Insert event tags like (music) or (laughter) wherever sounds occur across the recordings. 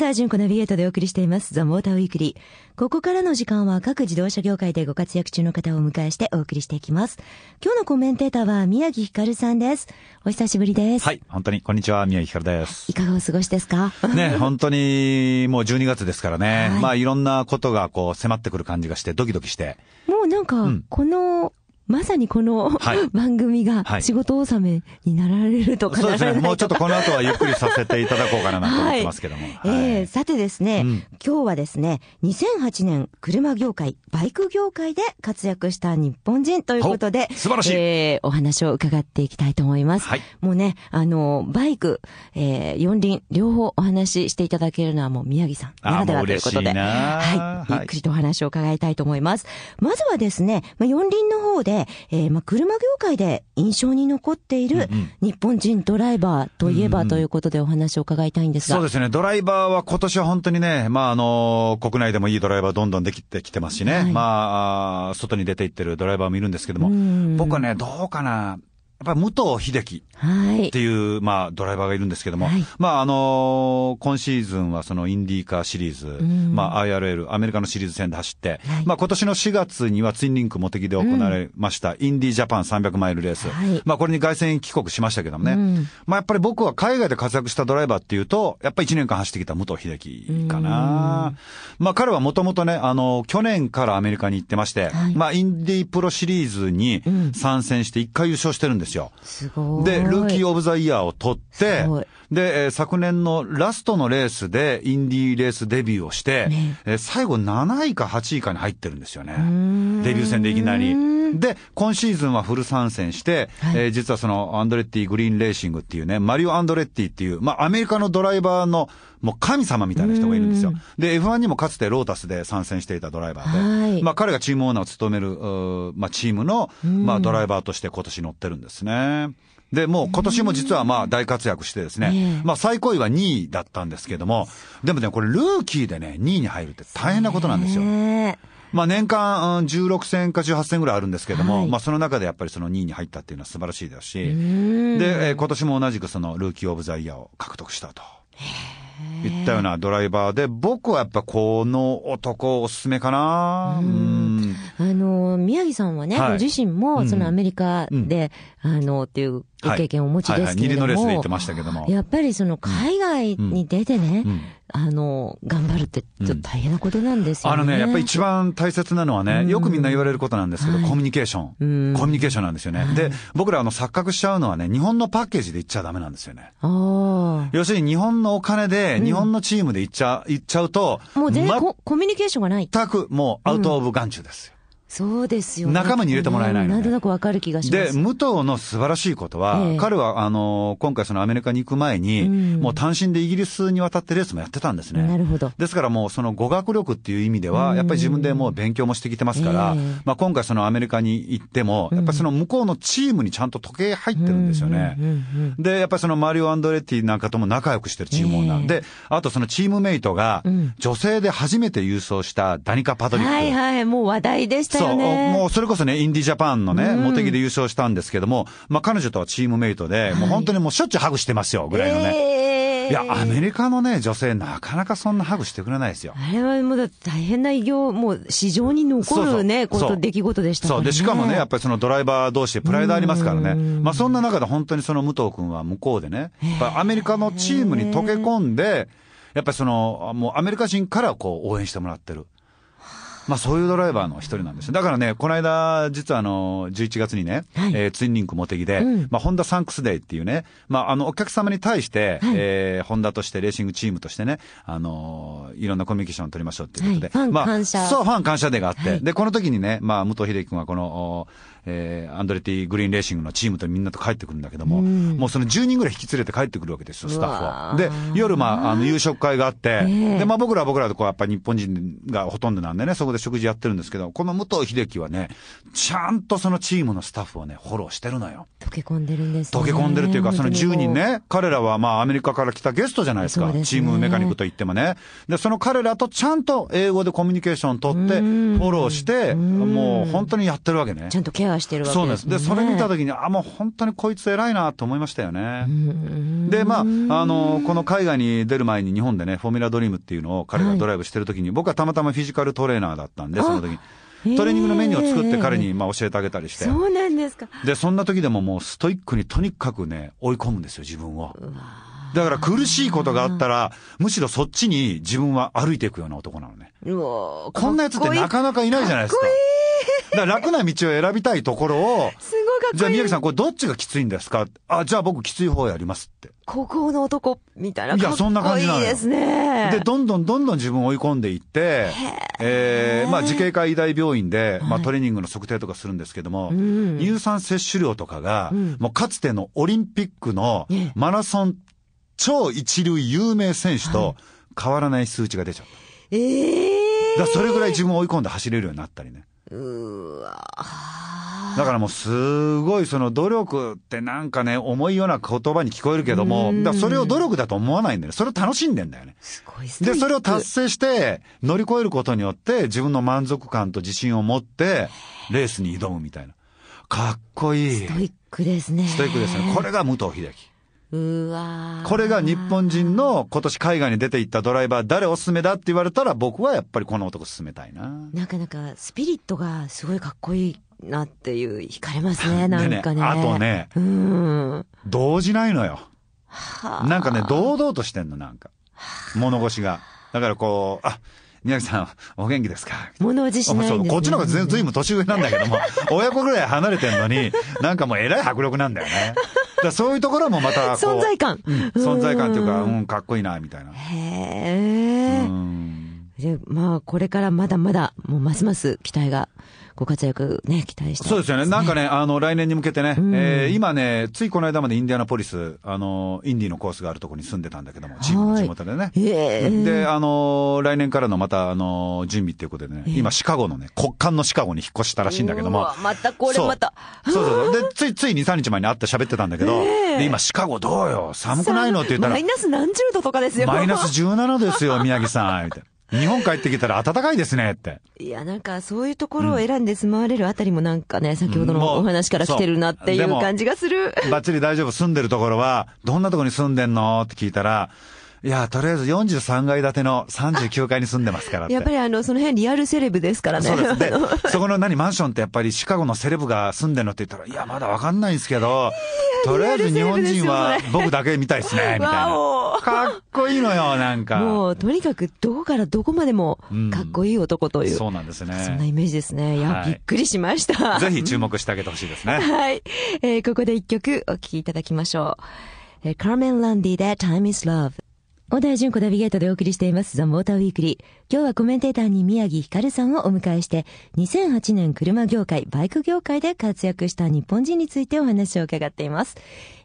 田純子ナビエートでお送りしています。ザ・モーターウィークリー。ここからの時間は各自動車業界でご活躍中の方をお迎えしてお送りしていきます。今日のコメンテーターは宮城ひかるさんです。お久しぶりです。はい、本当に、こんにちは、宮城ひかるです。いかがお過ごしですかね、本当に、もう12月ですからね。はい、まあ、いろんなことがこう、迫ってくる感じがして、ドキドキして。もうなんか、うん、このまさにこの、はい、(laughs) 番組が仕事納めになられるとかそうですね。もうちょっとこの後はゆっくりさせていただこうかなと思ってますけども。(laughs) はい、えー、さてですね、うん、今日はですね、2008年車業界、バイク業界で活躍した日本人ということで、素晴らしい、えー、お話を伺っていきたいと思います。はい、もうね、あの、バイク、えー、四輪、両方お話ししていただけるのはもう宮城さんならではということで、はい、ゆっくりとお話を伺いたいと思います。まずはですね、まあ、四輪の方で、えー、まあ、車業界で印象に残っている日本人ドライバーといえばということでお話を伺いたいんですが。うんうん、そうですね。ドライバーは今年は本当にね、まあ、あの、国内でもいいドライバーどんどんできてきてますしね。はい、まあ、外に出ていってるドライバーもいるんですけども、僕はね、どうかな。やっぱり武藤秀樹っていう、はい、まあ、ドライバーがいるんですけども、はい、まあ、あのー、今シーズンはそのインディーカーシリーズ、うん、まあ、IRL、アメリカのシリーズ戦で走って、はい、まあ、今年の4月にはツインリンクテ木で行われました、うん、インディージャパン300マイルレース。まあ、これに凱旋帰国しましたけどもね、うん、まあ、やっぱり僕は海外で活躍したドライバーっていうと、やっぱり1年間走ってきた武藤秀樹かな。まあ、彼はもともとね、あの、去年からアメリカに行ってまして、まあ、インディープロシリーズに参戦して1回優勝してるんですですよ。すごい。で、ルーキー・オブ・ザ・イヤーを取って、で、昨年のラストのレースでインディーレースデビューをして、ね、最後7位か8位かに入ってるんですよね。デビュー戦でいきなり。で、今シーズンはフル参戦して、はい、えー、実はそのアンドレッティグリーンレーシングっていうね、マリオ・アンドレッティっていう、まあアメリカのドライバーのもう神様みたいな人がいるんですよ。で、F1 にもかつてロータスで参戦していたドライバーで、はい、まあ彼がチームオーナーを務める、まあチームの、まあドライバーとして今年乗ってるんですね。で、もう今年も実はまあ大活躍してですね、まあ最高位は2位だったんですけども、でもね、これルーキーでね、2位に入るって大変なことなんですよ。まあ年間16戦か18戦ぐらいあるんですけども、はい、まあその中でやっぱりその2位に入ったっていうのは素晴らしいですし、で、え今年も同じくそのルーキーオブザイヤーを獲得したと。言ったようなドライバーで、僕はやっぱこの男おすすめかな。あの、宮城さんはね、はい、ご自身も、そのアメリカで、うん、あの、っていうご経験をお持ちですけども、はいはいはい、のレースで行ってましたけども。やっぱりその海外に出てね、うんうんあの、頑張るってちょっと大変なことなんですよね。うん、あのね、やっぱり一番大切なのはね、よくみんな言われることなんですけど、はい、コミュニケーション、コミュニケーションなんですよね。はい、で、僕らあの錯覚しちゃうのはね、日本のパッケージで言っちゃダメなんですよね。要するに日本のお金で、日本のチームで行っちゃ、行っちゃうと、もう全然コミュニケーションがない。全く、もうアウトオブ眼中ですよ。そうですよ、仲間に入れてもらえないの、ね、なんとなくわかる気がします。で、武藤の素晴らしいことは、ええ、彼は、あの、今回そのアメリカに行く前に、うん、もう単身でイギリスに渡ってレースもやってたんですね。なるほど。ですからもうその語学力っていう意味では、うん、やっぱり自分でもう勉強もしてきてますから、え、まあ今回そのアメリカに行っても、やっぱりその向こうのチームにちゃんと時計入ってるんですよね。で、やっぱりそのマリオ・アンドレティなんかとも仲良くしてるチームなんで、あとそのチームメイトが、女性で初めて郵送したダニカ・パトリック。はいはい、もう話題でしたそう。もうそれこそね、インディジャパンのね、茂、木、で優勝したんですけども、まあ彼女とはチームメイトで、はい、もう本当にもうしょっちゅうハグしてますよ、ぐらいのね。えー、いや、アメリカのね、女性、なかなかそんなハグしてくれないですよ。あれはもう大変な偉業、もう市場に残るね、こと、出来事でしたから、ね、そう。で、しかもね、やっぱりそのドライバー同士でプライドありますからね。まあそんな中で本当にその武藤君は向こうでね、やっぱアメリカのチームに溶け込んで、やっぱりその、もうアメリカ人からこう応援してもらってる。まあ、そういうドライバーの一人なんですよ。だからね、この間、実はあの、11月にね、はい、えー、ツインリンク茂木で、うん、まあ、ホンダサンクスデイっていうね、まあ、あの、お客様に対して、はい、えー、ホンダとして、レーシングチームとしてね、あのー、いろんなコミュニケーションを取りましょうっていうことで、はい、ファン感謝、まあ、そう、ファン感謝デーがあって、はい、で、この時にね、まあ、武藤秀樹君はこの、えー、アンドレティ・グリーンレーシングのチームとみんなと帰ってくるんだけども、うん、もうその10人ぐらい引き連れて帰ってくるわけですよ、スタッフは。で、夜、まあ、あの、夕食会があって、で、まあ僕らは僕らでこう、やっぱ日本人がほとんどなんでね、そこで食事やってるんですけど、この武藤秀樹はね、ちゃんとそのチームのスタッフをね、フォローしてるのよ。溶け込んでるんです、ね、溶け込んでるっていうか、その10人ね、彼らはまあアメリカから来たゲストじゃないですか、すね、チームメカニックといってもね。で、その彼らとちゃんと英語でコミュニケーション取って、フォローして、もう本当にやってるわけね。ちゃんとケアがしてるわけです、ね、そうです。で、それ見たときに、あ、もう本当にこいつ偉いなと思いましたよね。で、まあ、あの、この海外に出る前に日本でね、フォーミュラドリームっていうのを彼がドライブしてるときに、はい、僕はたまたまフィジカルトレーナーだったんで、その時に。トレーニングのメニューを作って彼にまあ教えてあげたりして。そうなんですか。で、そんな時でももうストイックにとにかくね、追い込むんですよ、自分を。だから苦しいことがあったら、むしろそっちに自分は歩いていくような男なのね。こんなやつってなかなかいないじゃないですか。かだ楽な道を選びたいところを、すごかっじゃあ宮城さん、これどっちがきついんですかあ、じゃあ僕きつい方やりますって。孤高の男みたいな。いや、そんな感じなんですね。で、どんどんどんどん自分を追い込んでいって、えー、まあ、慈恵会医大病院で、まあ、トレーニングの測定とかするんですけども、はい、乳酸摂取量とかが、うん、もうかつてのオリンピックのマラソン超一流有名選手と変わらない数値が出ちゃった。ええー、だそれぐらい自分を追い込んで走れるようになったりね。だからもうすごいその努力ってなんかね、重いような言葉に聞こえるけども、だそれを努力だと思わないんだよね。それを楽しんでんだよね。すごいで、それを達成して乗り越えることによって自分の満足感と自信を持ってレースに挑むみたいな。かっこいい。ストイックですね。ストイックですね。これが武藤秀樹。うわこれが日本人の今年海外に出て行ったドライバー誰おすすめだって言われたら僕はやっぱりこの男勧めたいな。なかなかスピリットがすごいかっこいいなっていう惹かれますね、(laughs) なんかね。ねあとね、うん。動じないのよ。なんかね、堂々としてんの、なんか。物腰が。だからこう、あ、宮城さん、お元気ですか物おじしない、ね、こっちの方が全然年上なんだけども、(laughs) 親子ぐらい離れてんのに、なんかもうえらい迫力なんだよね。(laughs) だそういうところもまた存在感、うん、存在感というか、うん、かっこいいな、みたいな。へえ。まあ、これからまだまだ、もうますます期待がご活躍ね、期待して、ね、そうですよね。なんかね、あの、来年に向けてね、えー、今ね、ついこの間までインディアナポリス、あの、インディのコースがあるところに住んでたんだけども、チームの地元でね。で、あの、来年からのまた、あの、準備っていうことでね、今、シカゴのね、国間のシカゴに引っ越したらしいんだけども。またこれまた。そうそうそう。で、つい、つい2、3日前に会って喋ってたんだけど、で、今、シカゴどうよ寒くないのって言ったら。マイナス何十度とかですよ。マイナス17ですよ、宮城さん。みたいな。日本帰ってきたら暖かいですねって。いや、なんかそういうところを選んで住まわれるあたりもなんかね、先ほどのお話から来てるなっていう感じがする。バッチリ大丈夫、住んでるところは、どんなとこに住んでんのって聞いたら、いや、とりあえず43階建ての39階に住んでますからやっぱりあの、その辺リアルセレブですからね。そうです。ね。そこの何、マンションってやっぱりシカゴのセレブが住んでるのって言ったら、いや、まだわかんないんですけど、とりあえず日本人は僕だけみたいですね、(laughs) みたいな。かっこいいのよ、なんか。もう、とにかくどこからどこまでもかっこいい男という。うん、そうなんですね。そんなイメージですね。いや、はい、びっくりしました。ぜひ注目してあげてほしいですね。はい。えー、ここで一曲お聴きいただきましょう。えカーメン・ランディで Time is Love。小田純子ナビゲートでお送りしています、ザ・モーターウィークリー。今日はコメンテーターに宮城ひかるさんをお迎えして、2008年車業界、バイク業界で活躍した日本人についてお話を伺っています。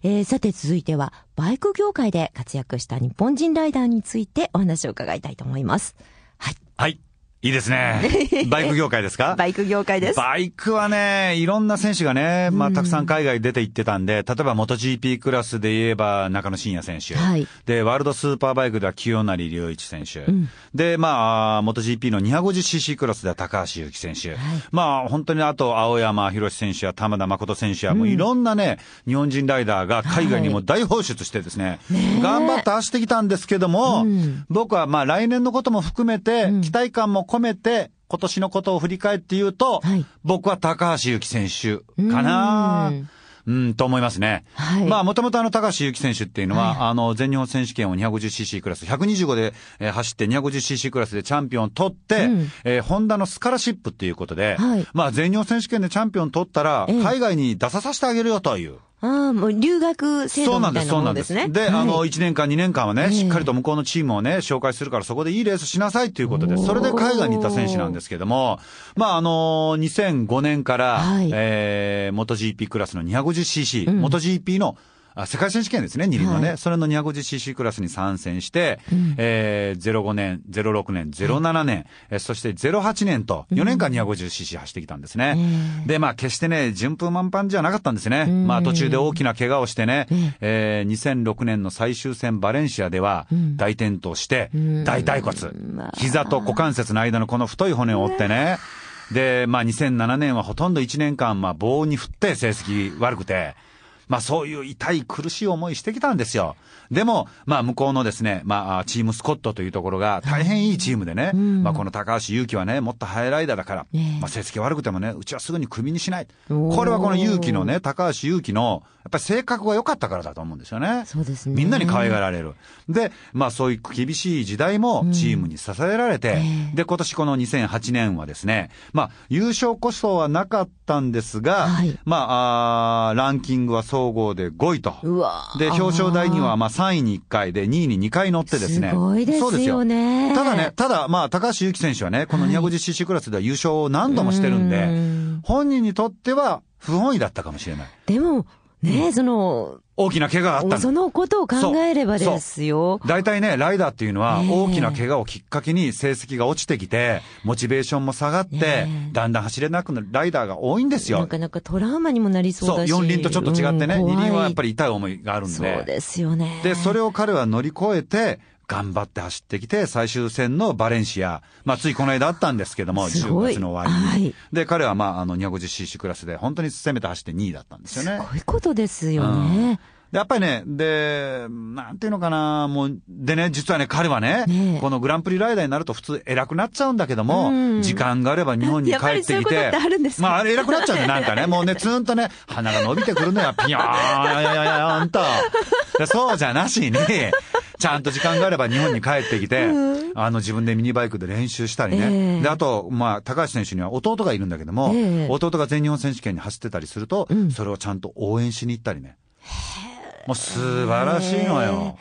えー、さて続いては、バイク業界で活躍した日本人ライダーについてお話を伺いたいと思います。はい。はい。いいですね。(laughs) バイク業界ですかバイク業界です。バイクはね、いろんな選手がね、まあ、たくさん海外出て行ってたんで、例えば、元 GP クラスで言えば、中野慎也選手、はい。で、ワールドスーパーバイクでは清成良一選手。うん、で、まあ、元 GP の 250cc クラスでは高橋祐希選手。はい、まあ、本当にあと、青山博選手や玉田誠選手や、もういろんなね、うん、日本人ライダーが海外にも大放出してですね、はい、頑張って走ってきたんですけども、うん、僕はまあ、来年のことも含めて、期待感も込込めて、今年のことを振り返って言うと、はい、僕は高橋祐希選手かなうん、と思いますね。はい、まあ、もともとあの、高橋祐希選手っていうのは、はい、あの、全日本選手権を 250cc クラス、125で、え走って 250cc クラスでチャンピオン取って、うん、えー、ホンダのスカラシップっていうことで、はい、まあ、全日本選手権でチャンピオン取ったら、海外に出ささせてあげるよという。えーああ、もう留学制度みたいなもですね。そうなんです、そうなんです。で、はい、あの、1年間、2年間はね、しっかりと向こうのチームをね、紹介するから、そこでいいレースしなさいということで、それで海外に行った選手なんですけども、まあ、あの、2005年から、はい、えー、MotoGP クラスの 250cc、うん、MotoGP の、あ世界選手権ですね、二輪のね、はい、それの 250cc クラスに参戦して、うん、えー、05年、06年、07年、うん、そして08年と、4年間 250cc 走ってきたんですね。うん、で、まあ、決してね、順風満帆じゃなかったんですね。うん、まあ、途中で大きな怪我をしてね、うん、えー、2006年の最終戦バレンシアでは、大転倒して、大腿骨、膝と股関節の間のこの太い骨を折ってね、で、まあ、2007年はほとんど1年間、まあ、棒に振って成績悪くて、まあそういう痛い苦しい思いしてきたんですよ。でも、まあ向こうのですね、まあチームスコットというところが大変いいチームでね、うん、まあこの高橋勇気はね、もっとハイライダーだから、まあ成績悪くてもね、うちはすぐにクビにしない。これはこの勇気のね、高橋勇気の、やっぱり性格が良かったからだと思うんですよね。そうですね。みんなに可愛がられる。で、まあそういう厳しい時代もチームに支えられて、うん、で、今年この2008年はですね、まあ優勝こそはなかったったんですが、はい、まああ、ランキングは総合で5位と。で、表彰台にはまあ3位に1回で2位に2回乗ってですね。すごいですよね。よただね、ただまあ、高橋由紀選手はね、この 250cc クラスでは優勝を何度もしてるんで、ん本人にとっては不本意だったかもしれない。でも、ねえ、その、大きな怪我があったそのことを考えればですよ。大体ね、ライダーっていうのは、大きな怪我をきっかけに成績が落ちてきて、モチベーションも下がって、だんだん走れなくなるライダーが多いんですよ。なかなかトラウマにもなりそうだし。そう、四輪とちょっと違ってね、うん、輪はやっぱり痛い思いがあるんで。そうですよね。で、それを彼は乗り越えて、頑張って走ってきて、最終戦のバレンシア、まあ、ついこの間あったんですけども、10月の終わりに。はい、で、彼はまあ、あの、250cc クラスで、本当に攻めて走って2位だったんですよね。すごいことですよね。うんやっぱりね、で、なんていうのかな、もう、でね、実はね、彼はね、ねこのグランプリライダーになると普通偉くなっちゃうんだけども、うん、時間があれば日本に帰ってきて、あまあ、あれ偉くなっちゃうんだなんかね、(laughs) もうね、ツーンとね、鼻が伸びてくるのよ、ピヨーン、やややんと。そうじゃなしに、ちゃんと時間があれば日本に帰ってきて、うん、あの自分でミニバイクで練習したりね、えー、であと、まあ、高橋選手には弟がいるんだけども、えー、弟が全日本選手権に走ってたりすると、うん、それをちゃんと応援しに行ったりね。もう素晴らしいのよ。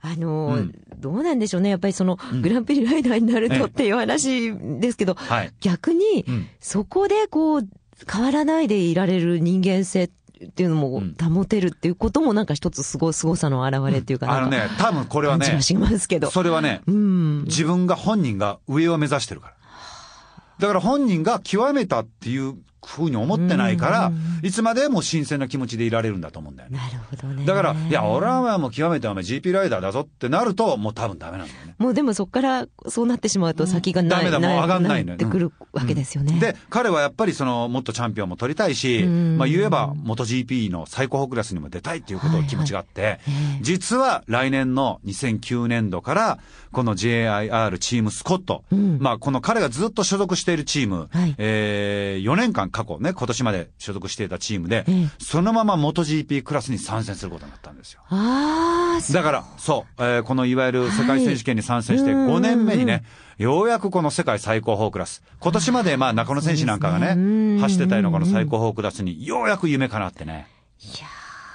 あの、うん、どうなんでしょうね。やっぱりその、グランプリライダーになるとっていう話ですけど、逆に、そこでこう、変わらないでいられる人間性っていうのも保てるっていうこともなんか一つすご、凄さの表れっていうかか、うん、あのね、多分これはね、しますけどそれはね、うん、自分が本人が上を目指してるから。だから本人が極めたっていうふうに思ってないから、いつまでも新鮮な気持ちでいられるんだと思うんだよね。なるほどね。だから、いや、俺はもう極めてお前 GP ライダーだぞってなると、もう多分ダメなんだよね。もうでもそこからそうなってしまうと先がない。うん、ダメだ、もう上がんないのよ。ってくるわけですよね、うん、で、彼はやっぱりその、もっとチャンピオンも取りたいし、まあ言えば、元 GP の最高峰クラスにも出たいっていうことを気持ちがあって、はいはい、実は来年の2009年度から、この JIR チームスコット、うん、まあこの彼がずっと所属しているチーム、はい、えー、4年間過去ね、今年まで所属していたチームで、そのまま MotoGP クラスに参戦することになったんですよ。ああ、だから、そう、えー、このいわゆる世界選手権に参戦して5年目にね、ようやくこの世界最高峰クラス。今年までまあ中野選手なんかがね、走ってたようなこの最高峰クラスにようやく夢かなってね。いや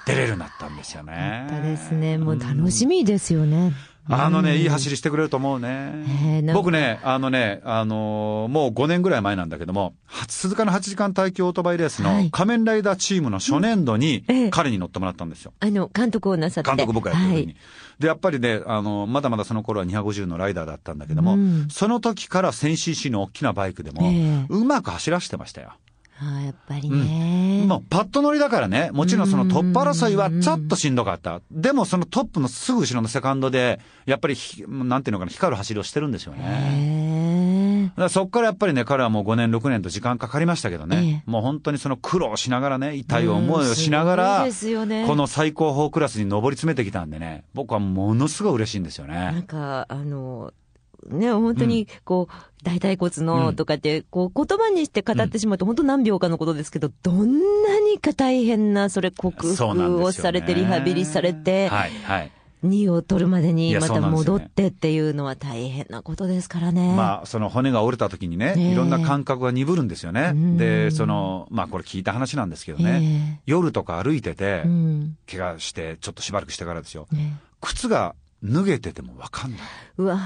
出れるようになったんですよね。ですね。もう楽しみですよね。あのね、いい走りしてくれると思うね。僕ね、あのね、あのー、もう5年ぐらい前なんだけども、鈴鹿の8時間耐久オートバイレースの仮面ライダーチームの初年度に彼に乗ってもらったんですよ。あの、監督をなさって。監督僕がやってる時に。はい、で、やっぱりね、あの、まだまだその頃は250のライダーだったんだけども、うん、その時から 1000cc の大きなバイクでも、うまく走らせてましたよ。あやっぱりね。うん、もうパッと乗りだからね、もちろんそのトップ争いはちょっとしんどかった。でもそのトップのすぐ後ろのセカンドで、やっぱりひ、なんていうのかな、光る走りをしてるんですよね。だそこからやっぱりね、彼はもう5年、6年と時間かかりましたけどね、もう本当にその苦労しながらね、痛い思いをしながら、ね、この最高峰クラスに上り詰めてきたんでね、僕はものすごい嬉しいんですよね。なんか、あの、ね、本当に、こう、大腿骨のとかって、こう、言葉にして語ってしまうと、本当何秒かのことですけど、どんなにか大変な、それ克服をされて、リハビリされて、はい、はい。2を取るまでにまた戻ってっていうのは大変なことですからね。ねまあ、その骨が折れた時にね、いろんな感覚が鈍るんですよね。で、その、まあこれ聞いた話なんですけどね、えー、夜とか歩いてて、怪我して、ちょっとしばらくしてからですよ。靴が脱げててもわかんない。うわ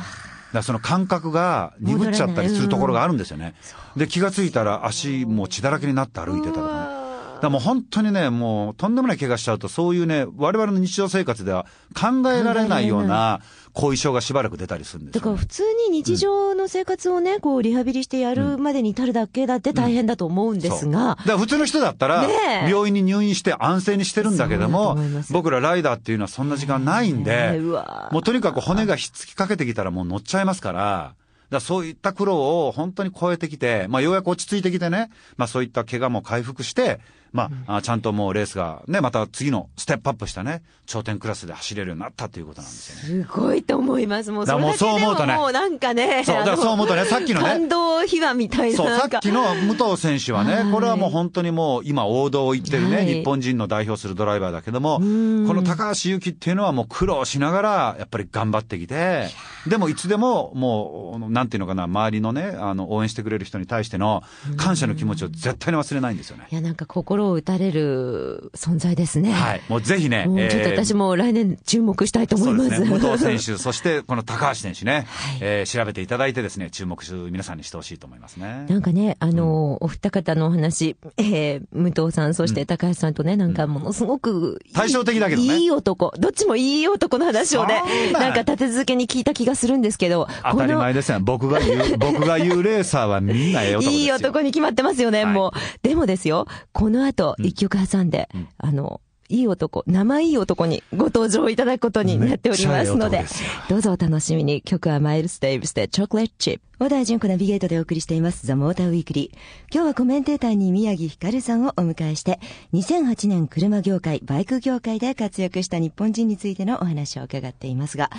だその感覚が鈍っちゃったりするところがあるんですよね。で、気がついたら足もう血だらけになって歩いてたとかね。だもう本当にね、もうとんでもない怪我しちゃうと、そういうね、我々の日常生活では考えられないような後遺症がしばらく出たりするんです、ね、だから普通に日常の生活をね、うん、こうリハビリしてやるまでに至るだけだって大変だと思うんですが。うんうん、だから普通の人だったら、病院に入院して安静にしてるんだけども、僕らライダーっていうのはそんな時間ないんで、もうとにかく骨がひっつきかけてきたらもう乗っちゃいますから、だそういった苦労を本当に超えてきて、まあようやく落ち着いてきてね、まあそういった怪我も回復して、まあ、あちゃんともうレースがね、また次のステップアップしたね、頂点クラスで走れるようになったということなんですよね。すごいと思います。もうそれだけでももうなんかね。そう、だからそう思うとね、さっきのね。感動秘話みたいなそう、さっきの武藤選手はね、はい、これはもう本当にもう今王道を行ってるね、はい、日本人の代表するドライバーだけども、この高橋幸っていうのはもう苦労しながら、やっぱり頑張ってきて、でもいつでももう、なんていうのかな、周りのね、あの、応援してくれる人に対しての感謝の気持ちを絶対に忘れないんですよね。いや、なんか心を打たれる存在ですね。はい。もうぜひね。ちょっと私も来年注目したいと思います。えー、すね、武藤選手、そしてこの高橋選手ね、はい、えー、調べていただいてですね、注目し、皆さんにしてほしいと思いますね。なんかね、あの、うん、お二方のお話、えー、武藤さん、そして高橋さんとね、なんかものすごくいい、うん、対照的だけどね。いい男。どっちもいい男の話をね、なんか立て続けに聞いた気がするんですけど。当たり前ですよ。僕が言う、(laughs) 僕が言うレーサーはみんなええ男ですよ。いい男に決まってますよね、はい、もう。でもですよ、この後、一曲挟んで、うん、あの、いい男、生いい男にご登場いただくことになっておりますので、どうぞお楽しみに。曲はマイルス・デイブスでチョコレートチップ。和田純子ナビゲートでお送りしています、ザ・モーターウィークリー。今日はコメンテーターに宮城光さんをお迎えして、2008年車業界、バイク業界で活躍した日本人についてのお話を伺っていますが、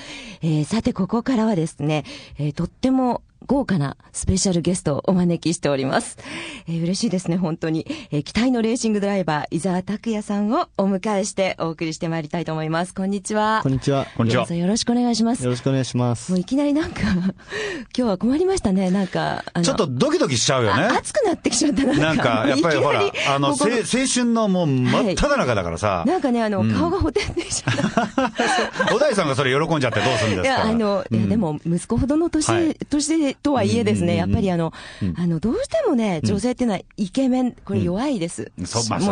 えー、さてここからはですね、えー、とっても豪華なスペシャルゲストをお招きしております。えー、嬉しいですね、本当に。えー、期待のレーシングドライバー、伊沢拓也さんをお迎えしてお送りしてまいりたいと思います。こんにちは。こんにちは。こんにちは。よろしくお願いします。よろしくお願いします。もういきなりなんか (laughs) 今日は困りますましたね、なんか。ちょっとドキドキしちゃうよね。熱くなってきちゃったなんか、やっぱりほら、あの、青春のもう真っ只中だからさ。なんかね、あの、顔がほてんてしゃっ小田井さんがそれ喜んじゃってどうするんですかいや、あの、でも、息子ほどの年、年とはいえですね、やっぱりあの、あの、どうしてもね、女性っていうのはイケメン、これ弱いです。もう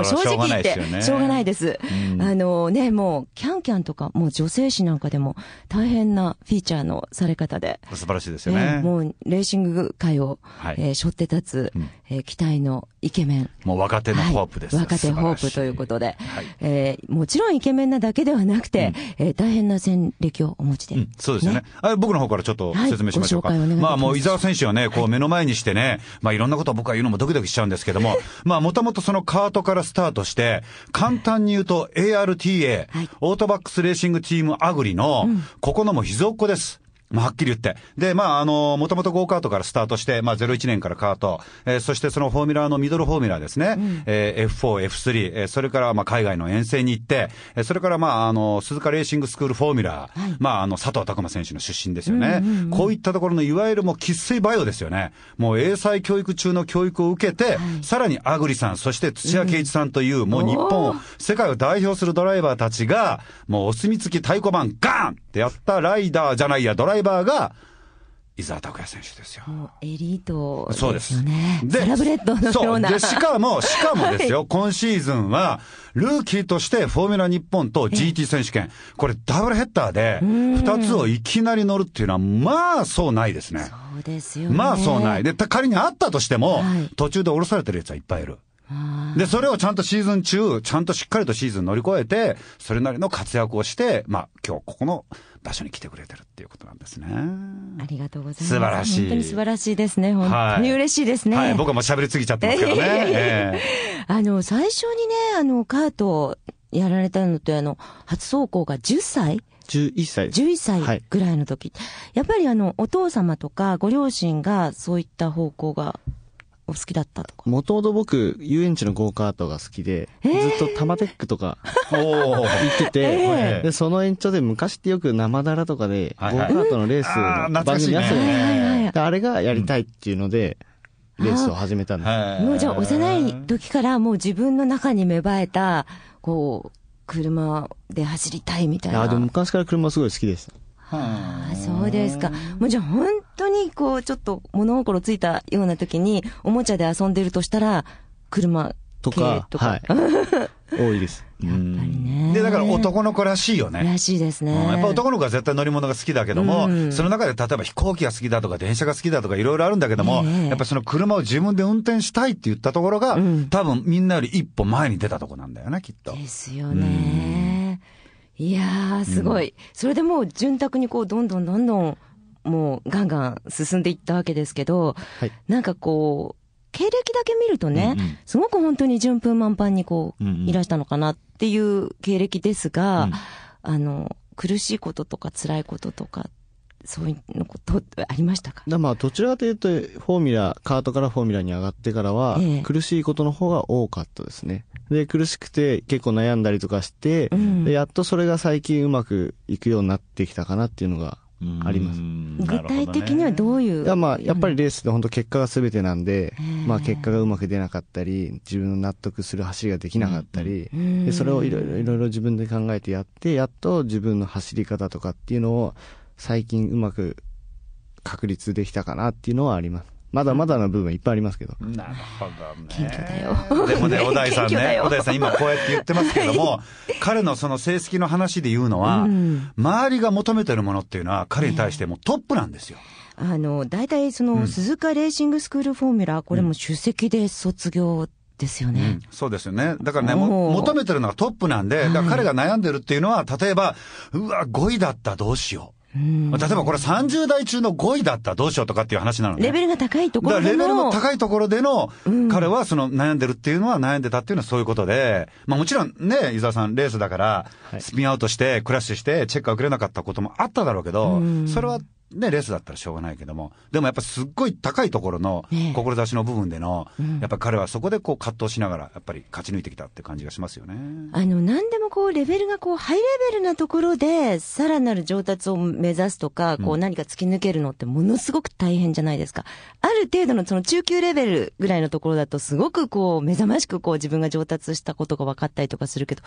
正直言って、しょうがないです。あのね、もう、キャンキャンとか、もう女性誌なんかでも、大変なフィーチャーのされ方で。素晴らしいですよね。もうレーシング界を、はい、えー、背負って立つ、うん、えー、期待のイケメン。もう若手のホープです、はい、若手ホープということで、はい、えー、もちろんイケメンなだけではなくて、うん、えー、大変な戦歴をお持ちで、うん。そうですよね、ね、僕の方からちょっと説明しましょうか。はい、ままあもう伊沢選手はね、こう目の前にしてね、まあいろんなことを僕は言うのもドキドキしちゃうんですけども、まあもともとそのカートからスタートして、簡単に言うと ARTA、オートバックスレーシングチームアグリの、ここのもひぞっこです。まあ、はっきり言って。で、まあ、あの、もともとゴーカートからスタートして、まあ、01年からカート、えー、そしてそのフォーミュラーのミドルフォーミュラーですね、うん、えー、F4、F3、えー、それから、まあ、海外の遠征に行って、えー、それから、まあ、あの、鈴鹿レーシングスクールフォーミュラー、はい、まあ、あの、佐藤拓磨選手の出身ですよね、うんうんうん、こういったところの、いわゆるもう、喫水バイオですよね。もう、英才教育中の教育を受けて、はい、さらにアグリさん、そして土屋圭一さんという、うん、もう日本を、世界を代表するドライバーたちが、もう、お墨付き太鼓判、ガーンってやったライダーじゃないや、ドライイバーが、伊沢拓也選手ですよ。エリートですよ、ね、そうです。で、ラブレッドのような。うで、しかも、しかもですよ、(laughs) はい、今シーズンは、ルーキーとしてフォーミュラ日本と GT 選手権、これダブルヘッダーで、2つをいきなり乗るっていうのは、まあそうないですね。そうですよ、ね、まあそうない。で、仮にあったとしても、はい、途中で降ろされてるやつはいっぱいいる。で、それをちゃんとシーズン中、ちゃんとしっかりとシーズン乗り越えて、それなりの活躍をして、まあ今日ここの、場所に来てくれてるっていうことなんですね。ありがとうございます。素晴らしい。本当に素晴らしいですね。本当に嬉しいですね。はい、はい、僕も喋りすぎちゃってますけどね。えー、(laughs) あの、最初にね、あの、カートをやられたのって、あの、初走行が10歳11歳。11歳ぐらいの時、はい、やっぱりあの、お父様とかご両親がそういった方向が好きだったとか。もともと僕、遊園地のゴーカートが好きで、えー、ずっとタマテックとか、(laughs) 行ってて、えー、で、その延長で昔ってよく生だらとかで、ゴーカートのレースの番組やっじゃないですか。あれがやりたいっていうので、レースを始めたんです。もうじゃあ幼い時からもう自分の中に芽生えた、こう、車で走りたいみたいな。あ、でも昔から車すごい好きでした。あそうですか。もうじゃあ本当にこう、ちょっと物心ついたような時に、おもちゃで遊んでるとしたら、車とか、とかはい。(laughs) 多いです。やっぱりね。で、だから男の子らしいよね。らしいですね、うん。やっぱ男の子は絶対乗り物が好きだけども、うん、その中で例えば飛行機が好きだとか電車が好きだとかいろいろあるんだけども、えー、やっぱその車を自分で運転したいって言ったところが、うん、多分みんなより一歩前に出たとこなんだよね、きっと。ですよね。いやすごい、うん、それでもう潤沢にこうどんどんどんどんもうガンガン進んでいったわけですけど、はい、なんかこう経歴だけ見るとね、うんうん、すごく本当に順風満帆にこう、いらしたのかなっていう経歴ですが、うん、あの苦しいこととか辛いこととかそういうのことありましたかまあどちらかというとフォーミュラカートからフォーミュラに上がってからは、苦しいことの方が多かったですね、で、苦しくて結構悩んだりとかして、うん、やっとそれが最近うまくいくようになってきたかなっていうのがあります。ね、具体的にはどういういや、まあ、やっぱりレースって本当結果が全てなんで、うん、まあ結果がうまく出なかったり、自分の納得する走りができなかったり、うん、でそれをいろいろいろいろ自分で考えてやって、やっと自分の走り方とかっていうのを最近うまく確立できたかなっていうのはあります。まだまだな部分いっぱいありますけど。なるほどね。謙虚だよ。でもね、(laughs) 小田井さんね、小田井さん今こうやって言ってますけども、彼のその成績の話で言うのは、周りが求めてるものっていうのは彼に対してもトップなんですよ。あの、大体その、鈴鹿レーシングスクールフォーミュラー、これも首席で卒業ですよね、うん、そうですよね。だからね、求めてるのがトップなんで、だから彼が悩んでるっていうのは、例えば、うわ、5位だった、どうしよう。例えばこれ30代中の5位だったらどうしようとかっていう話なのね。レベルが高いところでの。レベルの高いところでの、彼はその悩んでるっていうのは悩んでたっていうのはそういうことで、まあもちろんね、伊沢さんレースだから、スピンアウトしてクラッシュしてチェックがくれなかったこともあっただろうけど、それはね、レースだったらしょうがないけども、でもやっぱすっごい高いところの、志の部分での、うん、やっぱり彼はそこでこう葛藤しながら、やっぱり勝ち抜いてきたって感じがしますよね。あの、何でもこう、レベルがこう、ハイレベルなところで、さらなる上達を目指すとか、こう、何か突き抜けるのってものすごく大変じゃないですか。うん、ある程度のその中級レベルぐらいのところだと、すごくこう、目覚ましくこう、自分が上達したことが分かったりとかするけど、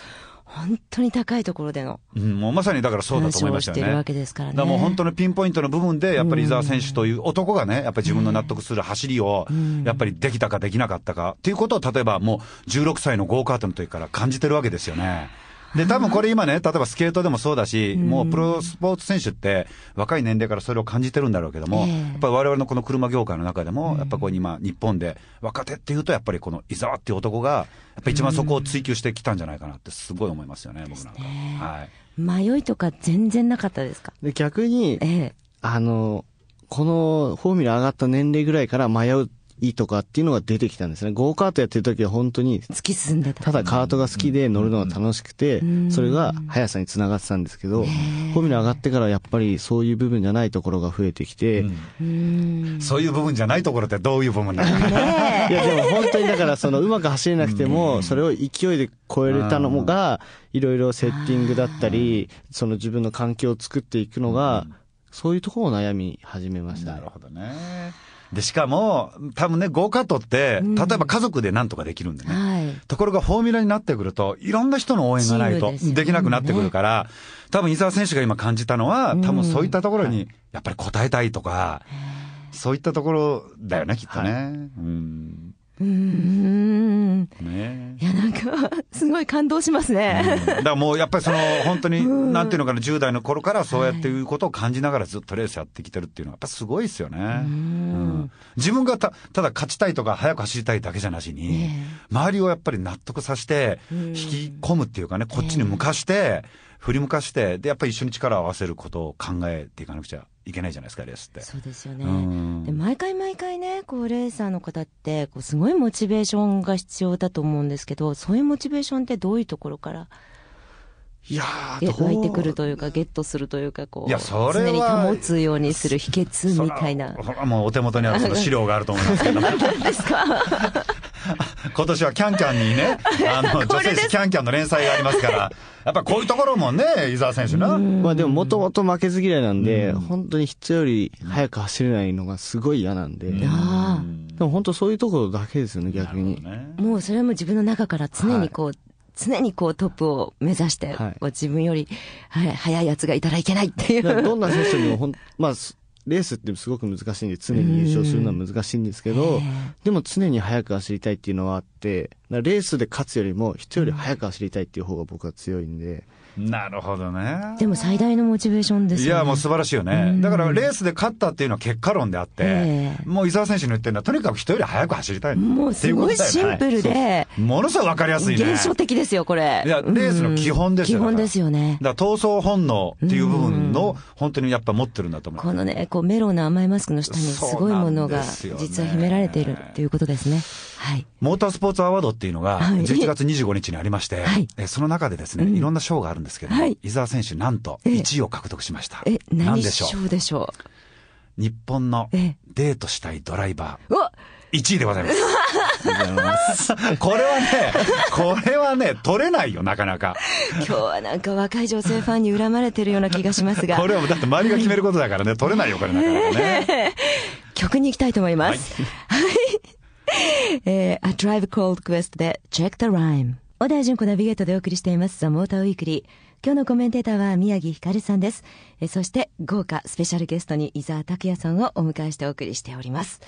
本当に高いところでの。うん、もうまさにだからそうだと思いましたよね。からもう本当のピンポイントの部分で、やっぱり伊沢選手という男がね、やっぱり自分の納得する走りを、やっぱりできたかできなかったか、っていうことを例えばもう16歳のゴーカートの時から感じてるわけですよね。で、多分これ今ね、例えばスケートでもそうだし、もうプロスポーツ選手って若い年齢からそれを感じてるんだろうけども、やっぱり我々のこの車業界の中でも、やっぱこう今、日本で若手っていうと、やっぱりこの伊沢っていう男が、やっぱ一番そこを追求してきたんじゃないかなってすごい思いますよね、僕なんか。はい。迷いとか全然なかったですかで逆に、ええ、あの、このフォーミュラ上がった年齢ぐらいから迷ういとかっていうのが出てきたんですね。ゴーカートやってる時は本当に、突き進んでた。ただカートが好きで乗るのが楽しくて、それが速さにつながってたんですけど、フォミュラ上がってからやっぱりそういう部分じゃないところが増えてきて、そういう部分じゃないところってどういう部分なのかな。いやでも本当にだからそのうまく走れなくても、それを勢いで超えれたのが、いろいろセッティングだったり、その自分の環境を作っていくのが、そういうところを悩み始めました。なるほどね。で、しかも、多分ね、ゴーカートって、例えば家族で何とかできるんでね。はい、ところが、フォーミュラになってくると、いろんな人の応援がないと、できなくなってくるから、ね、多分、伊沢選手が今感じたのは、多分そういったところに、やっぱり応えたいとか、そういったところだよね、きっとね。はい、うんうん、ね、いやなんかすごい感動しますね、うん、だからもうやっぱりその本当に、なんていうのかな10代の頃からそうやっていうことを感じながらずっとレースやってきてるっていうのはやっぱすごいですよね、うん、自分がたただ勝ちたいとか速く走りたいだけじゃなしに、周りをやっぱり納得させて引き込むっていうかねこっちに向かして、振り向かしてでやっぱり一緒に力を合わせることを考えていかなくちゃいけないじゃないですかレースってそうですよね、で毎回毎回ねこうレーサーの方ってこうすごいモチベーションが必要だと思うんですけどそういうモチベーションってどういうところからいや湧いてくるというか、ゲットするというか、こう、いやそれ常に保つようにする秘訣みたいな。もうお手元にはその資料があると思いますけど。(laughs) 何ですか (laughs) (laughs) 今年はキャンキャンにね、(laughs) あの、女性誌キャンキャンの連載がありますから、やっぱこういうところもね、伊沢選手な。まあでももともと負けず嫌いなんで、ん、本当に人より速く走れないのがすごい嫌なんで。ん、でも本当そういうところだけですよね、逆に。ね、もうそれはもう自分の中から常にこう、はい常にこうトップを目指して、はい、自分より、はい、早いやつがいたらいけないっていう。どんな選手にもほん、まあ、レースってすごく難しいんで常に優勝するのは難しいんですけど、でも常に速く走りたいっていうのはあってレースで勝つよりも人より速く走りたいっていう方が僕は強いんで、なるほどね。でも最大のモチベーションですよね。いや、もう素晴らしいよね。だからレースで勝ったっていうのは結果論であって、もう伊沢選手の言ってるのは、とにかく人より速く走りたいもうすごいシンプルで、ものすごいわかりやすいね。現象的ですよ、これ。いや、レースの基本ですよ、ね、基本ですよね。だから闘争本能っていう部分の、本当にやっぱ持ってるんだと思う。このね、こうメロンの甘いマスクの下にすごいものが、実は秘められているっていうことですね。はい。モータースポーツアワードっていうのが、11月25日にありまして、その中でですね、いろんな賞があるんですけどはい、伊沢選手、なんと1位を獲得しました。え、何でしょうでしょう日本のデートしたいドライバー。うわ1位で (laughs) ございます。これはね、これはね、取れないよ、なかなか。今日はなんか若い女性ファンに恨まれてるような気がしますが。これはだって周りが決めることだからね、取れないよ、これ (laughs) なかなかね。曲に行きたいと思います。はい。はい、えー、A Drive Cold Quest で Check the Rhyme。小田純子ナビゲートでお送りしています、ザ・モーターウィークリー。今日のコメンテーターは宮城ひかるさんです。えそして、豪華スペシャルゲストに伊沢拓也さんをお迎えしてお送りしております。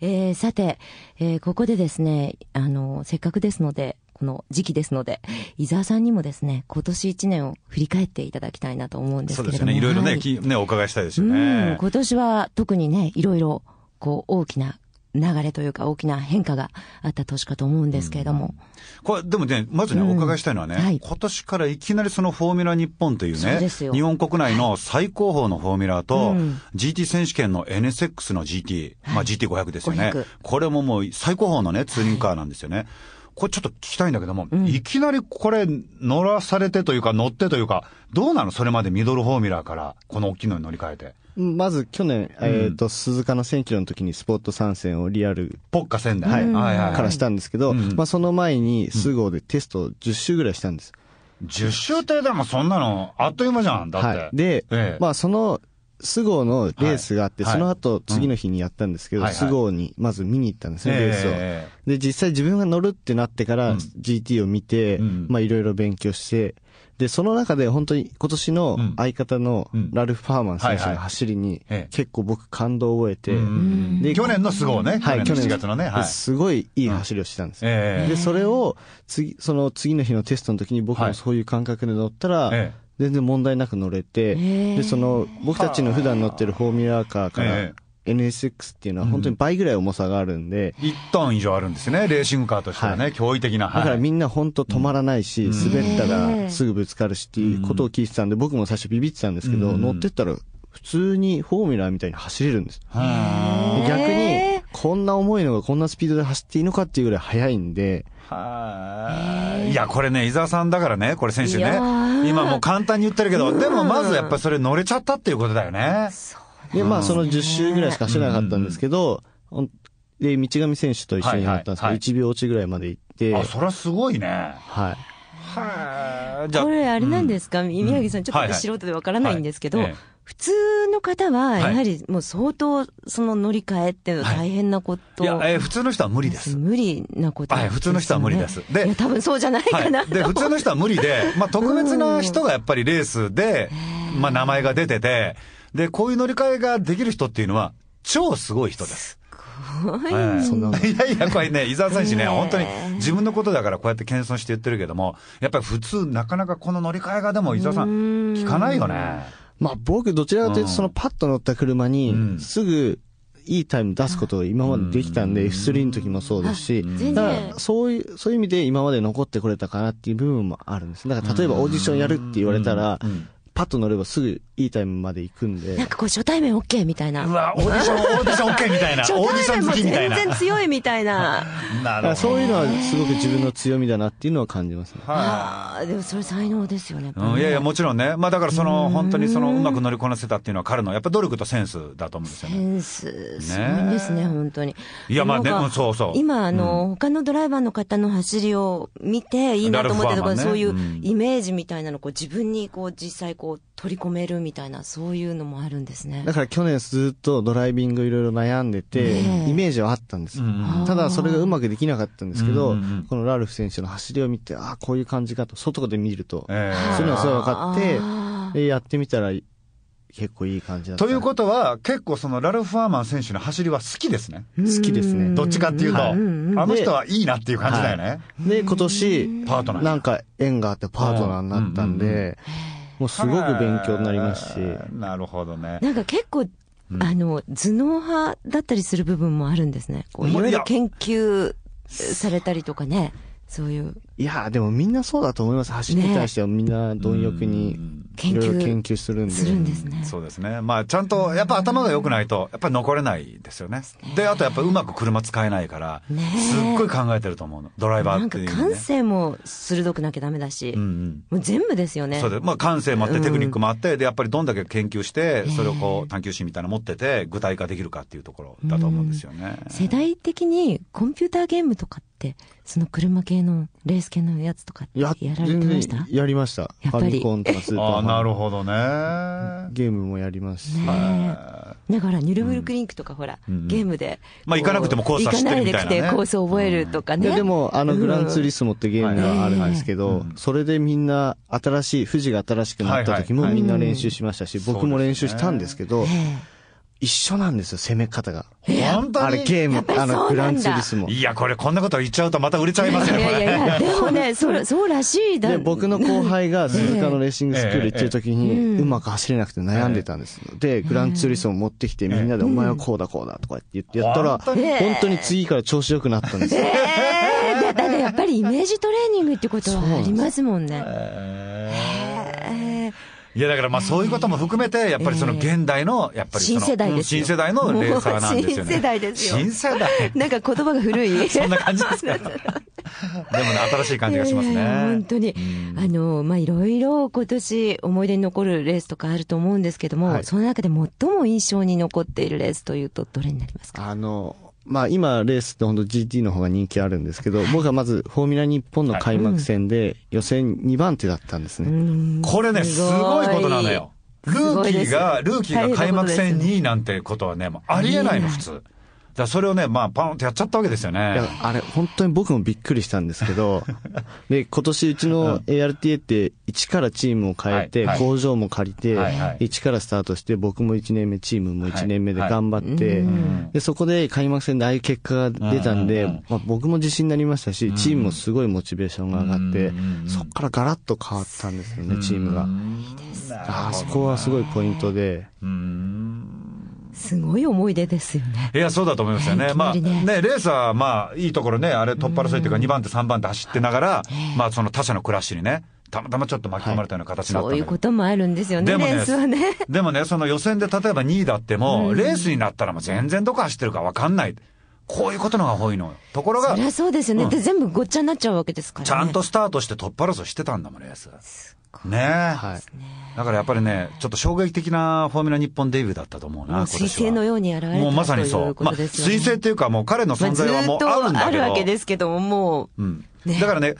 えー、さて、えー、ここでですね、あの、せっかくですので、この時期ですので、伊沢さんにもですね、今年一年を振り返っていただきたいなと思うんですけれども。そうですね、いろいろね、はい、ねお伺いしたいですよね。今年は特にね、いろいろ、こう、大きな流れというか大きな変化があった年かと思うんですけれども。うん、これ、でもね、まずね、お伺いしたいのはね、はい、今年からいきなりそのフォーミュラ日本というね、う日本国内の最高峰のフォーミュラと、GT 選手権の NSX の GT、まあ GT500 ですよね。これももう最高峰のね、ツーリングカーなんですよね。はいこれちょっと聞きたいんだけども、うん、いきなりこれ乗らされてというか乗ってというか、どうなのそれまでミドルフォーミュラーからこの大きいのに乗り換えて。まず去年、えっ、と、鈴鹿の1000キロの時にスポット参戦をリアル。ポッカ戦で、はい。はいからしたんですけど、まあその前に、スゴでテスト10周ぐらいしたんです。10周ってでもそんなの、あっという間じゃん、だって。はい、で、ええ、まあその、スゴのレースがあって、その後、次の日にやったんですけど、スゴにまず見に行ったんですね、レースを。で、実際自分が乗るってなってから、GT を見て、まあいろいろ勉強して、で、その中で本当に今年の相方のラルフ・パーマン選手の走りに結構僕感動を覚えて、で去年のスゴーね、はい、去年の7月のね、はい、すごいいい走りをしてたんです、えー、で、それを次、その次の日のテストの時に僕もそういう感覚で乗ったら、全然問題なく乗れて、で、その、僕たちの普段乗ってるフォーミュラーカーから、NSX っていうのは本当に倍ぐらい重さがあるんで、うん、1トン以上あるんですね、レーシングカーとしてはね、はい、驚異的な、はい、だからみんな本当止まらないし、うん、滑ったらすぐぶつかるしっていうことを聞いてたんで、僕も最初ビビってたんですけど、うん、乗ってったら普通にフォーミュラーみたいに走れるんです。逆に、こんな重いのがこんなスピードで走っていいのかっていうぐらい速いんで、はい。や、これね、伊沢さんだからね、これ選手ね。今もう簡単に言ってるけど、でもまずやっぱりそれ乗れちゃったっていうことだよね。そうで、まあ、その10周ぐらいしか走らなかったんですけど、で、道上選手と一緒になったんですけど、1秒落ちぐらいまで行って。あ、それはすごいね。はい。はい。これ、あれなんですか、うん、宮城さん、ちょっと素人でわからないんですけど、普通の方は、やはりもう相当、その乗り換えって大変なこと、はい、いや、えー、普通の人は無理です。無理なことね、はい、普通の人は無理です。で、多分そうじゃないかな、はい、で、普通の人は無理で、まあ、特別な人がやっぱりレースで、まあ、名前が出てて、で、こういう乗り換えができる人っていうのは、超すごい人です。ごい、えいやいや、これね、伊沢選手ね、本当に自分のことだからこうやって謙遜して言ってるけども、やっぱり普通、なかなかこの乗り換えがでも伊沢さん、聞かないよね。まあ僕、どちらかというと、そのパッと乗った車に、すぐ、いいタイム出すことが今までできたんで、F3 の時もそうですし、だからそういう、そういう意味で今まで残ってこれたかなっていう部分もあるんです。だから例えばオーディションやるって言われたら、パッと乗ればすぐいいタイムまで行くんで。なんかこう初対面 OK みたいな。うわ、オーディション、オーディション OK みたいな。(laughs) オーディション好きみたいな。全然強いみたいな。(laughs) なるほど。そういうのはすごく自分の強みだなっていうのは感じますね。はい。でもそれ才能ですよね。うん、いやいや、もちろんね。まあだからその、本当にそのうまく乗りこなせたっていうのは彼のやっぱ努力とセンスだと思うんですよね。センス、すごいですね、本当に。いや、まあでもそうそう。今、あの、他のドライバーの方の走りを見ていいなと思ってたから、そういうイメージみたいなのを自分にこう実際こう、こう取り込めるみたいな、そういうのもあるんですね。だから去年ずっとドライビングいろいろ悩んでて、イメージはあったんです。ただそれがうまくできなかったんですけど、このラルフ選手の走りを見て、ああ、こういう感じかと、外で見ると、そういうのがすごい分かって、やってみたら結構いい感じだった。ということは、結構そのラルフ・アーマン選手の走りは好きですね。好きですね。どっちかっていうと、あの人はいいなっていう感じだよね。で、今年、パートナー。なんか縁があってパートナーになったんで、もうすごく勉強になりますし。なるほどね。なんか結構、あの、頭脳派だったりする部分もあるんですね。こういろいろ研究されたりとかね、そういう。いや、でもみんなそうだと思います。走りに対してはみんな貪欲に、いろいろ研究するんで。するんですね。そうですね。まあ、ちゃんと、やっぱ頭が良くないと、やっぱり残れないですよね。で、あとやっぱうまく車使えないから、ね、すっごい考えてると思うの。ドライバーっていう、ね、なんか感性も鋭くなきゃダメだし、うんうん、もう全部ですよね。そうです。まあ、感性もあって、テクニックもあって、で、やっぱりどんだけ研究して、それをこう、探求心みたいなの持ってて、具体化できるかっていうところだと思うんですよね。世代的に、コンピューターゲームとかって、その車系のレーススのやつとかってやられてましたやりました。やっぱり。ファミコンとかスーパー。ああ、なるほどね。ゲームもやりますし。ねだから、ニュルブルクリンクとかほら、うん、ゲームで。まあ、行かなくてもコース走ってるみたいな、ね。行かないで来てコース覚えるとかね。うん、でも、あの、グランツーリスモってゲームがあるんですけど、それでみんな、新しい、富士が新しくなった時もみんな練習しましたし、僕も練習したんですけど、一緒なんですよ、攻め方が。本当にあれゲーム、あの、グランツーリスモ。いや、これこんなこと言っちゃうとまた売れちゃいますよ、これ。いやいや、でもね、そう、(laughs) そうらしいだで、僕の後輩が鈴鹿のレーシングスクール行ってる時に、うまく走れなくて悩んでたんです。で、グランツーリスモ持ってきてみんなでお前はこうだこうだとか言ってやったら、本当に次から調子良くなったんですよ。だってやっぱりイメージトレーニングってことはありますもんね。へーいや、だからまあそういうことも含めて、やっぱりその現代の、やっぱり新世代です新世代のレーサーなんですよね。新世代ですよ。新世代。なんか言葉が古い。そんな感じですかでもね、新しい感じがしますね。本当に。あの、まあいろいろ今年思い出に残るレースとかあると思うんですけども、はい、その中で最も印象に残っているレースというと、どれになりますかあの、まあ今レースって本当 GT の方が人気あるんですけど、僕はまずフォーミュラ日本の開幕戦で予選2番手だったんですね。これね、すごいことなのよ。ルーキーが、ルーキーが開幕戦2位なんてことはね、ありえないの、普通。じゃあそれをね、まあ、パンってやっちゃったわけですよね。いや、あれ、本当に僕もびっくりしたんですけど、(laughs) で、今年うちの ARTA って、一からチームを変えて、工場も借りて、一からスタートして、僕も1年目、チームも1年目で頑張って、で、そこで開幕戦でああいう結果が出たんで、まあ、僕も自信になりましたし、チームもすごいモチベーションが上がって、そこからガラッと変わったんですよね、チームが。あそこはすごいポイントで。すごい思い出ですよね。いや、そうだと思いますよね。ねまあ、ね、レースは、まあ、いいところね、あれ、取っ払るというか、2番手、3番手走ってながら、まあ、その他者のクラッシュにね、たまたまちょっと巻き込まれたような形になった、はい、そういうこともあるんですよね、ねレースはね。でもね、その予選で例えば2位だっても、うん、レースになったらもう全然どこ走ってるか分かんない。こういうことのが多いのよ。ところが。そりゃそうですよね、うん、で、全部ごっちゃになっちゃうわけですから、ね、ちゃんとスタートして突破争スしてたんだもん、ね、やス。ねえ、はい。だからやっぱりね、ちょっと衝撃的なフォーミュラ日本デビューだったと思うな、彗星のように現れたもうまさにそう。うね、まあ、彗星っていうかもう彼の存在はもうあるんだけど。あるわけですけども、もう。うん。ね、だからね、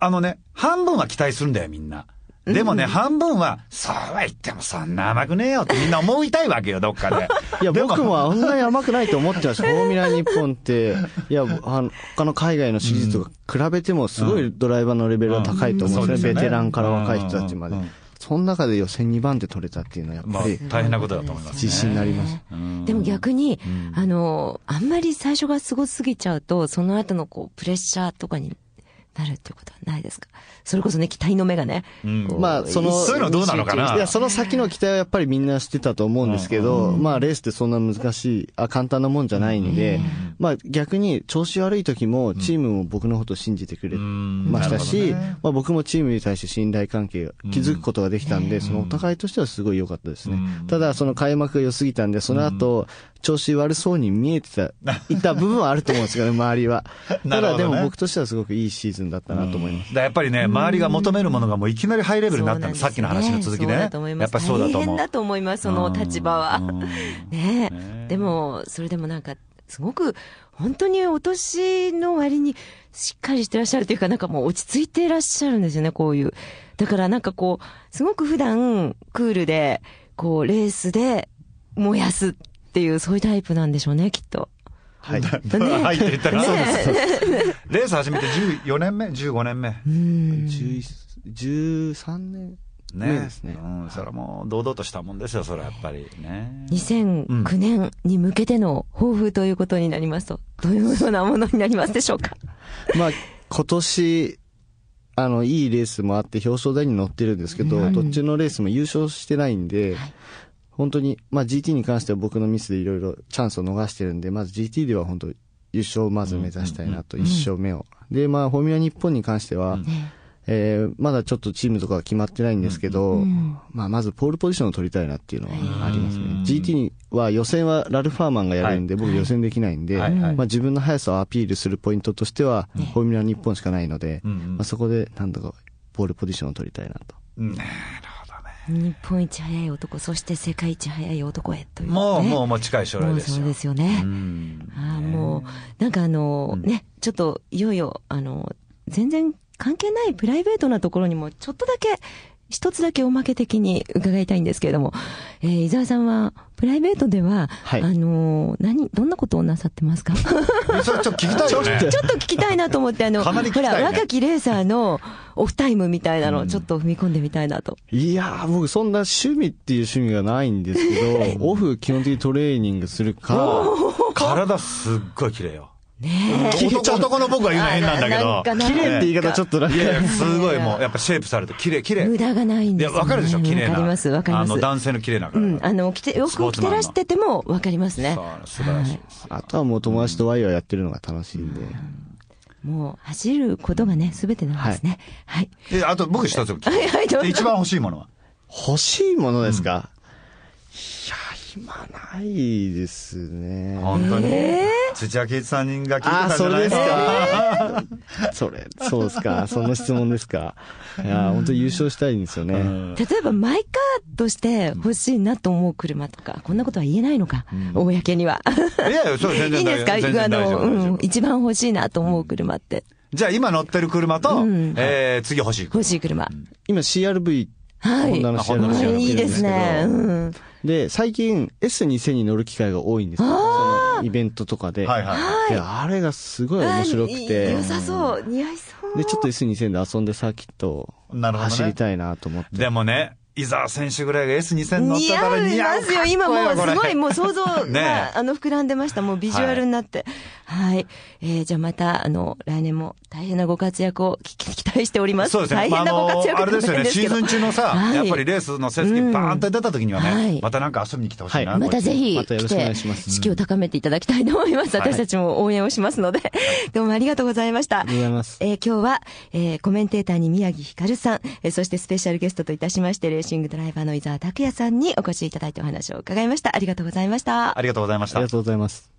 あのね、半分は期待するんだよ、みんな。でもね、うん、半分は、そうは言ってもそんな甘くねえよってみんな思いたいわけよ、どっかで。(laughs) いや、僕もあんなに甘くないと思っちゃうし、フォーミュラ日本って、いや、あの、他の海外のシリーズとか比べてもすごいドライバーのレベルが高いと思うんですね。ベテランから若い人たちまで。その中で予選2番で取れたっていうのはやっぱり、まあ、大変なことだと思います、ね、自信になります。でも逆に、あの、あんまり最初がすごすぎちゃうと、その後のこう、プレッシャーとかになるっていうことはないですかそれこそね、期待の目がね。うん、まあ、その、そういうのどうなのかないや、その先の期待はやっぱりみんなしてたと思うんですけど、うん、まあ、レースってそんな難しい、あ、簡単なもんじゃないんで、うん、まあ、逆に調子悪い時も、チームも僕のことを信じてくれましたし、ね、まあ、僕もチームに対して信頼関係、築くことができたんで、そのお互いとしてはすごい良かったですね。ただ、その開幕が良すぎたんで、その後、調子悪そうに見えてた、(laughs) いた部分はあると思うんですけど、ね、周りは。(laughs) ただ、でも僕としてはすごくいいシーズンだったなと思います。やっぱりね、周りが求めるものがもういきなりハイレベルになったんね、さっきの話の続きね。やっぱりそうだと思う。大変だと思います、その立場は。ねでも、それでもなんか、すごく、本当にお年の割にしっかりしてらっしゃるというか、なんかもう落ち着いていらっしゃるんですよね、こういう。だからなんかこう、すごく普段、クールで、こう、レースで燃やすっていう、そういうタイプなんでしょうね、きっと。はい。ね、(laughs) はいって言ったら、そうです。レース始めて14年目 ?15 年目。うん。13年ねですね。うん、それはもう堂々としたもんですよ、それはやっぱりね。2009年に向けての抱負ということになりますと、どういうようなものになりますでしょうか。(laughs) まあ、今年、あの、いいレースもあって表彰台に乗ってるんですけど、どっちのレースも優勝してないんで、本当に、まあ、GT に関しては僕のミスでいろいろチャンスを逃してるんで、まず GT では本当優勝をまず目指したいなと、1勝目を。で、まあ、フォーミュラ日本に関しては、うん、えー、まだちょっとチームとかは決まってないんですけど、うん、まあ、まずポールポジションを取りたいなっていうのはありますね。GT は予選はラルファーマンがやるんで、はい、僕予選できないんで、はいはい、まあ、自分の速さをアピールするポイントとしては、フォーミュラ日本しかないので、うん、まあ、そこでなんとかポールポジションを取りたいなと。なるほど。日本一早い男、そして世界一早い男へという、ね、もう、もう、もう近い将来ですよ。そうですよね。ああ、もう、なんかあの、ね、ちょっと、いよいよ、あの、全然関係ないプライベートなところにも、ちょっとだけ一つだけおまけ的に伺いたいんですけれども、えー、伊沢さんは、プライベートでは、はい、あのー、何、どんなことをなさってますかちょっと聞きたいよねちょ。(laughs) ちょっと聞きたいなと思って、あの、ね、ほら、若きレーサーのオフタイムみたいなのをちょっと踏み込んでみたいなと。いやー、僕そんな趣味っていう趣味がないんですけど、オフ基本的にトレーニングするか、体すっごい綺麗よ。ねえ。男の僕が言うのは変なんだけど。綺麗って言い方ちょっとなんか。いやいや、すごいもう、やっぱシェイプされて、綺麗、綺麗。無駄がないんです、ね。わかるでしょ、綺麗な。かります、わかります。あの、男性の綺麗なうん、あの、着て、洋服を着てらしててもわかりますね。そう素晴らしい、はい、あとはもう友達とワイワイやってるのが楽しいんで。うん、もう、走ることがね、すべてなんですね。はい。はい、え、あと僕一つ。はい、はい、一番欲しいものは欲しいものですか、うん、いや暇ないですね。本当に。えー、土屋圭一さんが聞いたんじゃないですか。(laughs) それ、そうですか。その質問ですか。いや、本当優勝したいんですよね。例えば、マイカーとして欲しいなと思う車とか、こんなことは言えないのか、うん、公には。いやいや、そう、全然いいですかあの、うん、一番欲しいなと思う車って。じゃあ今乗ってる車と、うん、えー、次欲しい車。欲しい車。今 CRV はい、女の試合のいいですね。うん、で、最近 S2000 に乗る機会が多いんですよ。イベントとかで。はいはい、で、あれがすごい面白くて。良さそう。似合いそう。で、ちょっと S2000 で遊んでサーキット走りたいなと思って。ね、でもね、伊沢選手ぐらいが S2000 乗ったから似合いますよ。今もうすごいもう想像が、(laughs) ね、あの膨らんでました。もうビジュアルになって。はい。えー、じゃあまた、あの、来年も大変なご活躍を期待しております。そうですね。大変なご活躍、まあ、あれですよね、シーズン中のさ、はい、やっぱりレースの成績バーンと出た時にはね、はい、またなんか遊びに来てほしいな、はい、またぜひ、来て、士気を高めていただきたいと思います。私たちも応援をしますので、どうもありがとうございました。ありがとうございます。えー、今日は、えー、コメンテーターに宮城ひかるさん、えー、そしてスペシャルゲストといたしまして、レーシングドライバーの伊沢拓也さんにお越しいただいてお話を伺いました。ありがとうございました。ありがとうございました。ありがとうございます。